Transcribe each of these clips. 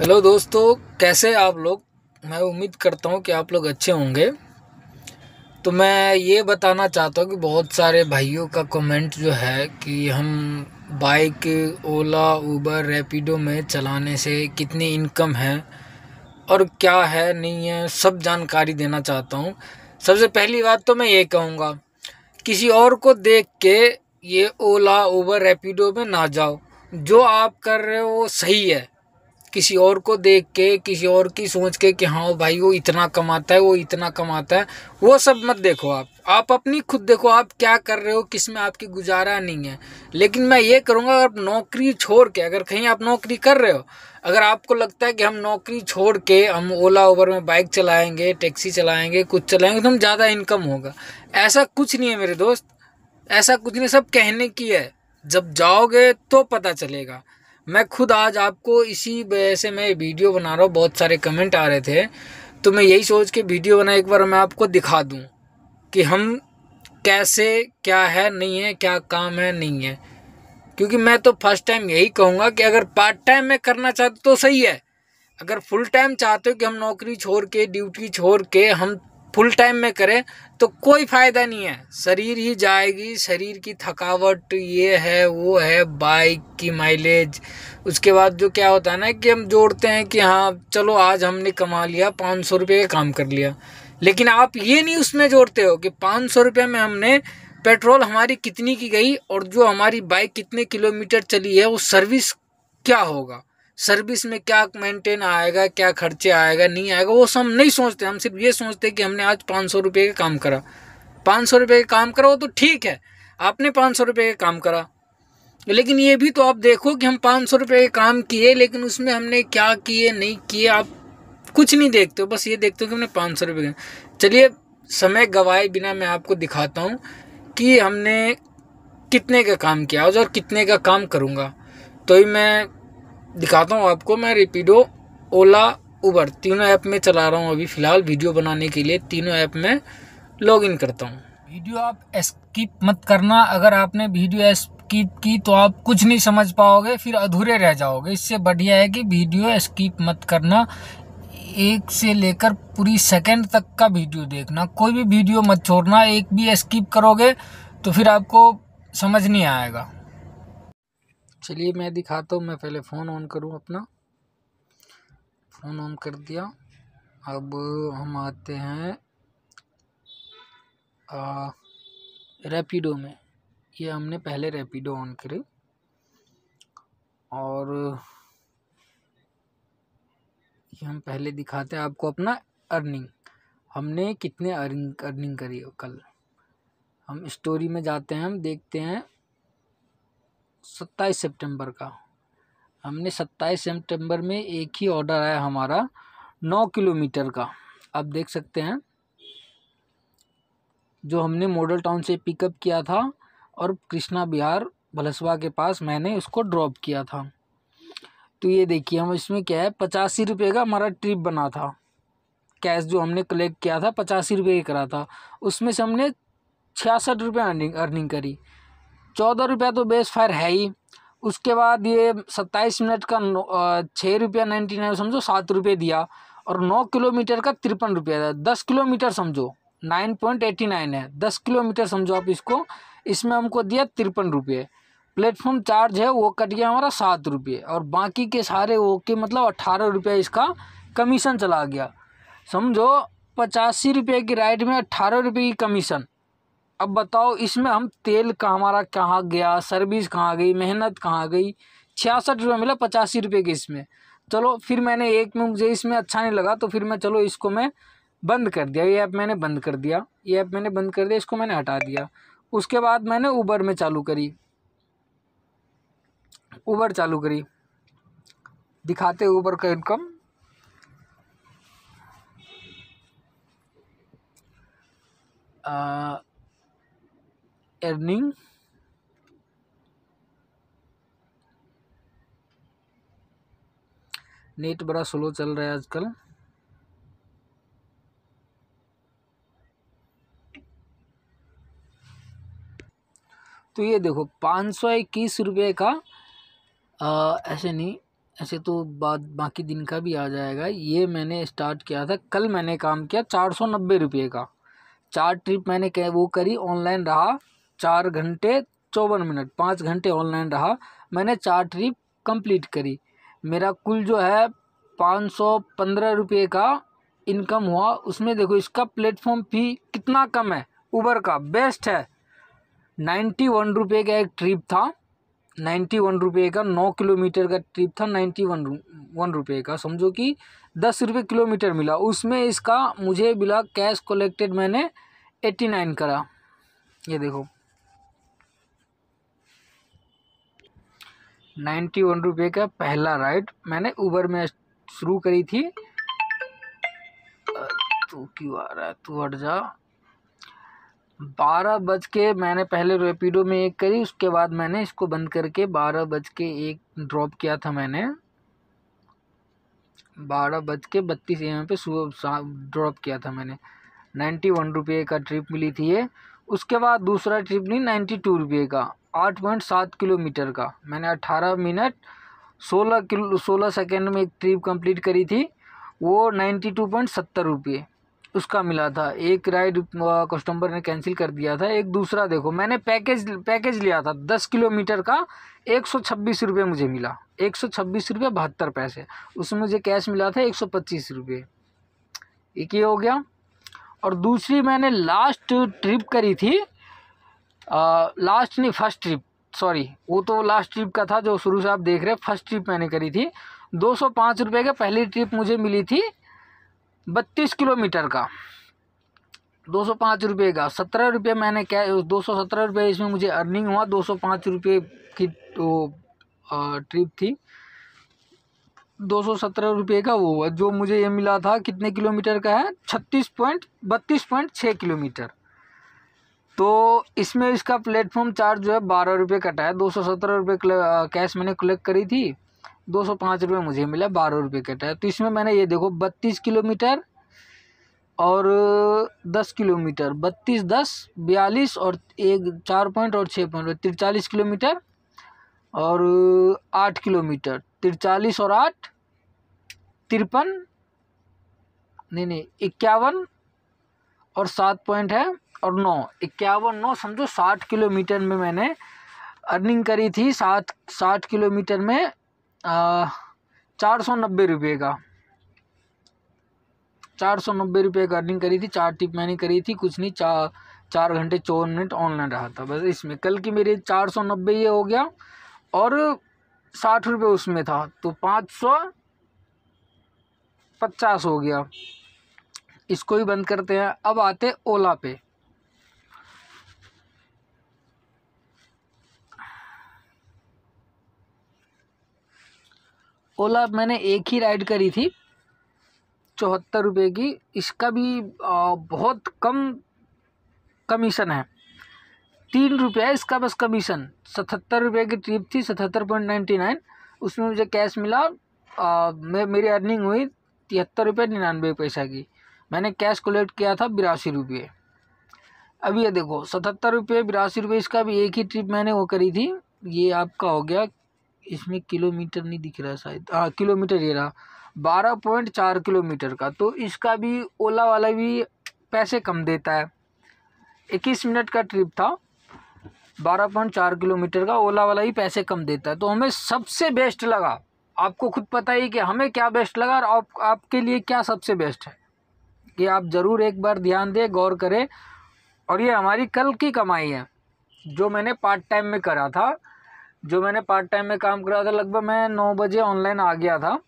hello दोस्तों कैसे आप लोग मैं उम्मीद करता हूँ कि आप लोग अच्छे होंगे तो मैं ये बताना चाहता हूँ कि बहुत सारे भाइयों का कमेंट जो है कि हम बाइक ओला उबर रैपिडो में चलाने से कितनी इनकम है और क्या है नहीं है सब जानकारी देना चाहता हूँ सबसे पहली बात तो मैं ये कहूँगा किसी और को देख के ये ओला उबर रैपिडो में ना जाओ जो आप कर रहे हो वो सही है किसी और को देख के किसी और की सोच के कि हाँ भाई वो इतना कमाता है वो इतना कमाता है वो सब मत देखो आप आप अपनी खुद देखो आप क्या कर रहे हो किस में आपकी गुजारा नहीं है लेकिन मैं ये करूँगा अगर आप नौकरी छोड़ के अगर कहीं आप नौकरी कर रहे हो अगर आपको लगता है कि हम नौकरी छोड़ के हम ओला ओबर में बाइक चलाएंगे टैक्सी चलाएंगे कुछ चलाएंगे तो हम ज़्यादा इनकम होगा ऐसा कुछ नहीं है मेरे दोस्त ऐसा कुछ नहीं सब कहने की है जब जाओगे तो पता चलेगा मैं खुद आज आपको इसी वजह से मैं वीडियो बना रहा हूँ बहुत सारे कमेंट आ रहे थे तो मैं यही सोच के वीडियो बना एक बार मैं आपको दिखा दूँ कि हम कैसे क्या है नहीं है क्या काम है नहीं है क्योंकि मैं तो फर्स्ट टाइम यही कहूँगा कि अगर पार्ट टाइम में करना चाहते तो सही है अगर फुल टाइम चाहते हो कि हम नौकरी छोड़ के ड्यूटी छोड़ के हम फुल टाइम में करें तो कोई फायदा नहीं है शरीर ही जाएगी शरीर की थकावट ये है वो है बाइक की माइलेज उसके बाद जो क्या होता है ना कि हम जोड़ते हैं कि हाँ चलो आज हमने कमा लिया पाँच सौ रुपये का काम कर लिया लेकिन आप ये नहीं उसमें जोड़ते हो कि पाँच सौ रुपये में हमने पेट्रोल हमारी कितनी की गई और जो हमारी बाइक कितने किलोमीटर चली है वो सर्विस क्या होगा सर्विस में क्या मेंटेन आएगा क्या खर्चे आएगा नहीं आएगा वो सब नहीं सोचते हम सिर्फ ये सोचते कि हमने आज पाँच सौ रुपये का काम करा पाँच सौ रुपये का काम करा वो तो ठीक है आपने पाँच सौ रुपये का काम करा लेकिन ये भी तो आप देखो कि हम पाँच सौ रुपये का काम किए लेकिन उसमें हमने क्या किए नहीं किए आप कुछ नहीं देखते हो बस ये देखते हो कि हमने पाँच सौ रुपये चलिए समय गवाए बिना मैं आपको दिखाता हूँ कि हमने कितने का काम किया और कितने का काम करूँगा तो ही मैं दिखाता हूँ आपको मैं रेपिडो ओला उबर तीनों ऐप में चला रहा हूँ अभी फ़िलहाल वीडियो बनाने के लिए तीनों ऐप में लॉगिन करता हूँ वीडियो आप स्किप मत करना अगर आपने वीडियो स्किप की तो आप कुछ नहीं समझ पाओगे फिर अधूरे रह जाओगे इससे बढ़िया है कि वीडियो स्किप मत करना एक से लेकर पूरी सेकंड तक का वीडियो देखना कोई भी वीडियो मत छोड़ना एक भी स्किप करोगे तो फिर आपको समझ नहीं आएगा चलिए मैं दिखाता हूँ मैं पहले फ़ोन ऑन करूँ अपना फ़ोन ऑन कर दिया अब हम आते हैं रैपिडो में ये हमने पहले रैपिडो ऑन करी और ये हम पहले दिखाते हैं आपको अपना अर्निंग हमने कितने अर्निंग अर्निंग करी कल हम स्टोरी में जाते हैं हम देखते हैं सत्ताईस सितंबर का हमने सत्ताईस सितंबर में एक ही ऑर्डर आया हमारा नौ किलोमीटर का आप देख सकते हैं जो हमने मॉडल टाउन से पिकअप किया था और कृष्णा बिहार भलसवा के पास मैंने उसको ड्रॉप किया था तो ये देखिए हम इसमें क्या है पचासी रुपये का हमारा ट्रिप बना था कैश जो हमने कलेक्ट किया था पचासी रुपये करा था उसमें से हमने छियासठ रुपये अर्निंग अर्निंग करी चौदह रुपया तो बेस फायर है ही उसके बाद ये सत्ताईस मिनट का छः रुपया नाइन्टी नाइन समझो सात रुपये दिया और नौ किलोमीटर का तिरपन रुपया दस किलोमीटर समझो नाइन पॉइंट एटी नाइन है दस किलोमीटर समझो आप इसको इसमें हमको दिया तिरपन रुपये प्लेटफॉर्म चार्ज है वो कट गया हमारा सात रुपये और बाकी के सारे ओके मतलब अट्ठारह रुपये इसका कमीशन चला गया समझो पचासी रुपये की राइड में अट्ठारह रुपये की कमीशन अब बताओ इसमें हम तेल का हमारा कहाँ गया सर्विस कहाँ गई मेहनत कहाँ गई छियासठ रुपये मिला पचासी रुपये के इसमें चलो फिर मैंने एक में मुझे इसमें अच्छा नहीं लगा तो फिर मैं चलो इसको मैं बंद कर दिया ये ऐप मैंने बंद कर दिया ये ऐप मैंने बंद कर दिया इसको मैंने हटा दिया उसके बाद मैंने ऊबर में चालू करी ऊबर चालू करी दिखाते ऊबर का इनकम आ, earning नेट बड़ा स्लो चल रहा है आजकल तो ये देखो पाँच सौ इक्कीस रुपये का आ, ऐसे नहीं ऐसे तो बाद बाकी दिन का भी आ जाएगा ये मैंने स्टार्ट किया था कल मैंने काम किया चार सौ नब्बे रुपये का चार ट्रिप मैंने वो करी ऑनलाइन रहा चार घंटे चौवन मिनट पाँच घंटे ऑनलाइन रहा मैंने चार ट्रिप कंप्लीट करी मेरा कुल जो है पाँच सौ पंद्रह रुपये का इनकम हुआ उसमें देखो इसका प्लेटफॉर्म फी कितना कम है उबर का बेस्ट है नाइन्टी वन रुपये का एक ट्रिप था नाइन्टी वन रुपये का नौ किलोमीटर का ट्रिप था नाइन्टी वन वन रुपये का समझो कि दस रुपये किलोमीटर मिला उसमें इसका मुझे मिला कैश कलेक्टेड मैंने एट्टी नाइन करा ये देखो नाइन्टी वन रुपये का पहला राइड मैंने ऊबर में शुरू करी थी तू क्यों आ रहा है तू हट जा बारह बज के मैंने पहले रेपिडो में एक करी उसके बाद मैंने इसको बंद करके बारह बज के एक ड्रॉप किया था मैंने बारह बज के बत्तीस एम पे सुबह शाम ड्रॉप किया था मैंने नाइन्टी वन रुपये का ट्रिप मिली थी ये उसके बाद दूसरा ट्रिप नहीं नाइन्टी टू रुपये का आठ पॉइंट सात किलोमीटर का मैंने अट्ठारह मिनट सोलह किलो सोलह सेकेंड में एक ट्रिप कंप्लीट करी थी वो नाइन्टी टू पॉइंट सत्तर रुपये उसका मिला था एक राइड कस्टमर ने कैंसिल कर दिया था एक दूसरा देखो मैंने पैकेज पैकेज लिया था दस किलोमीटर का एक सौ छब्बीस रुपये मुझे मिला एक सौ छब्बीस रुपये बहत्तर पैसे उसमें मुझे कैश मिला था एक सौ पच्चीस रुपये एक ये हो गया और दूसरी मैंने लास्ट ट्रिप करी थी लास्ट नहीं फर्स्ट ट्रिप सॉरी वो तो लास्ट ट्रिप का था जो शुरू से आप देख रहे हैं फर्स्ट ट्रिप मैंने करी थी दो सौ पाँच रुपये का पहली ट्रिप मुझे मिली थी बत्तीस किलोमीटर का दो सौ पाँच रुपये का सत्रह रुपये मैंने क्या दो सौ सत्रह रुपये इसमें मुझे अर्निंग हुआ दो सौ पाँच रुपये की तो ट्रिप थी दो सौ सत्रह रुपये का वो जो मुझे ये मिला था कितने किलोमीटर का है छत्तीस पॉइंट बत्तीस पॉइंट छः किलोमीटर तो इसमें इसका प्लेटफॉर्म चार्ज जो है बारह रुपये कटा है दो सौ सत्रह रुपये कैश मैंने कलेक्ट करी थी दो सौ पाँच रुपये मुझे मिला बारह रुपये कटा है तो इसमें मैंने ये देखो बत्तीस किलोमीटर और दस किलोमीटर बत्तीस दस बयालीस और एक चार पॉइंट और छः पॉइंट तिरचालीस किलोमीटर और आठ किलोमीटर तिरचालीस और आठ तिरपन नहीं नहीं इक्यावन और सात पॉइंट है और नौ इक्यावन नौ समझो साठ किलोमीटर में मैंने अर्निंग करी थी सात साठ किलोमीटर में चार सौ नब्बे रुपये का चार सौ नब्बे रुपये का अर्निंग करी थी चार टिप मैंने करी थी कुछ नहीं चार चार घंटे चौवन मिनट ऑनलाइन रहा था बस इसमें कल की मेरे चार सौ नब्बे ये हो गया और साठ रुपये उसमें था तो पाँच सौ पचास हो गया इसको ही बंद करते हैं अब आते ओला पे ओला मैंने एक ही राइड करी थी चौहत्तर रुपये की इसका भी बहुत कम कमीशन है तीन रुपये इसका बस कमीशन सतहत्तर रुपये की ट्रिप थी सतहत्तर पॉइंट नाइन्टी नाइन उसमें मुझे कैश मिला आ, मैं मेरी अर्निंग हुई तिहत्तर रुपये निन्यानवे पैसा की मैंने कैश कलेक्ट किया था बिरासी रुपये अभी ये देखो सतहत्तर रुपये बिरासी रुपये इसका भी एक ही ट्रिप मैंने वो करी थी ये आपका हो गया इसमें किलोमीटर नहीं दिख रहा शायद हाँ किलोमीटर ये रहा बारह पॉइंट चार किलोमीटर का तो इसका भी ओला वाला भी पैसे कम देता है इक्कीस मिनट का ट्रिप था बारह पॉइंट चार किलोमीटर का ओला वाला ही पैसे कम देता है तो हमें सबसे बेस्ट लगा आपको खुद पता ही कि हमें क्या बेस्ट लगा और आप आपके लिए क्या सबसे बेस्ट है कि आप ज़रूर एक बार ध्यान दें गौर करें और ये हमारी कल की कमाई है जो मैंने पार्ट टाइम में करा था जो मैंने पार्ट टाइम में काम करा था लगभग मैं नौ बजे ऑनलाइन आ गया था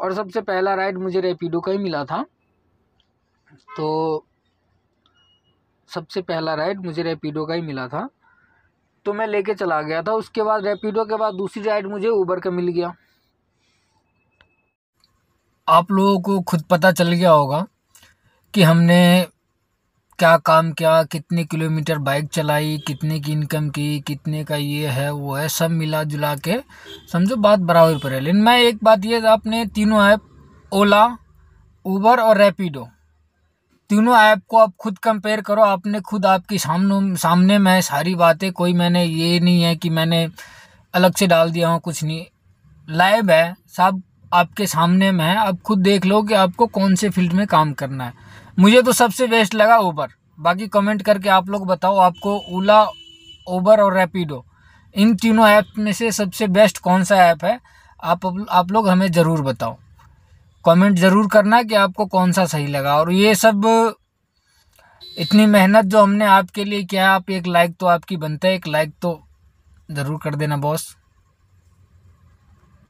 और सबसे पहला राइड मुझे रेपिडो का ही मिला था तो सबसे पहला राइड मुझे रेपिडो का ही मिला था तो मैं लेके चला गया था उसके बाद रेपिडो के बाद दूसरी राइड मुझे ऊबर का मिल गया आप लोगों को खुद पता चल गया होगा कि हमने क्या काम किया कितने किलोमीटर बाइक चलाई कितने की इनकम की कितने का ये है वो है सब मिला जुला के समझो बात बराबर पर है लेकिन मैं एक बात ये आपने तीनों ऐप ओला ऊबर और रैपिडो तीनों ऐप को आप खुद कंपेयर करो आपने खुद आपके सामने सामने में है सारी बातें कोई मैंने ये नहीं है कि मैंने अलग से डाल दिया हूँ कुछ नहीं लाइव है सब आपके सामने में है आप खुद देख लो कि आपको कौन से फील्ड में काम करना है मुझे तो सबसे बेस्ट लगा ऊबर बाकी कमेंट करके आप लोग बताओ आपको ओला ओबर और रैपिडो इन तीनों ऐप में से सबसे बेस्ट कौन सा ऐप है आप आप लोग हमें ज़रूर बताओ कमेंट ज़रूर करना कि आपको कौन सा सही लगा और ये सब इतनी मेहनत जो हमने आपके लिए किया आप एक लाइक तो आपकी बनता है एक लाइक तो ज़रूर कर देना बॉस